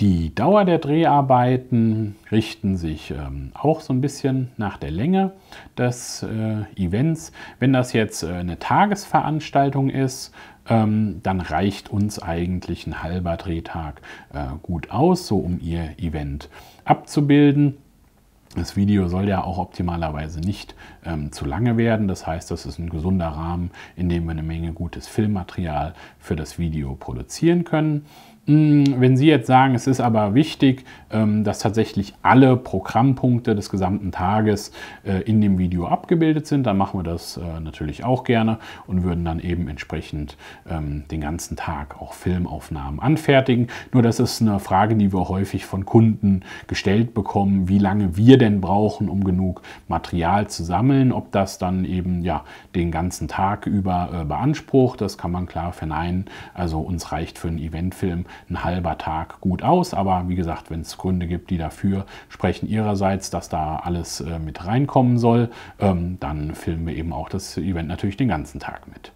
Die Dauer der Dreharbeiten richten sich ähm, auch so ein bisschen nach der Länge des äh, Events. Wenn das jetzt äh, eine Tagesveranstaltung ist, ähm, dann reicht uns eigentlich ein halber Drehtag äh, gut aus, so um Ihr Event abzubilden. Das Video soll ja auch optimalerweise nicht ähm, zu lange werden. Das heißt, das ist ein gesunder Rahmen, in dem wir eine Menge gutes Filmmaterial für das Video produzieren können. Hm, wenn Sie jetzt sagen, es ist aber wichtig, ähm, dass tatsächlich alle Programmpunkte des gesamten Tages äh, in dem Video abgebildet sind, dann machen wir das äh, natürlich auch gerne und würden dann eben entsprechend ähm, den ganzen Tag auch Filmaufnahmen anfertigen. Nur das ist eine Frage, die wir häufig von Kunden gestellt bekommen, wie lange wir denn brauchen, um genug Material zu sammeln, ob das dann eben ja den ganzen Tag über äh, beansprucht. Das kann man klar verneinen. Also uns reicht für einen Eventfilm ein halber Tag gut aus. Aber wie gesagt, wenn es Gründe gibt, die dafür sprechen ihrerseits, dass da alles äh, mit reinkommen soll, ähm, dann filmen wir eben auch das Event natürlich den ganzen Tag mit.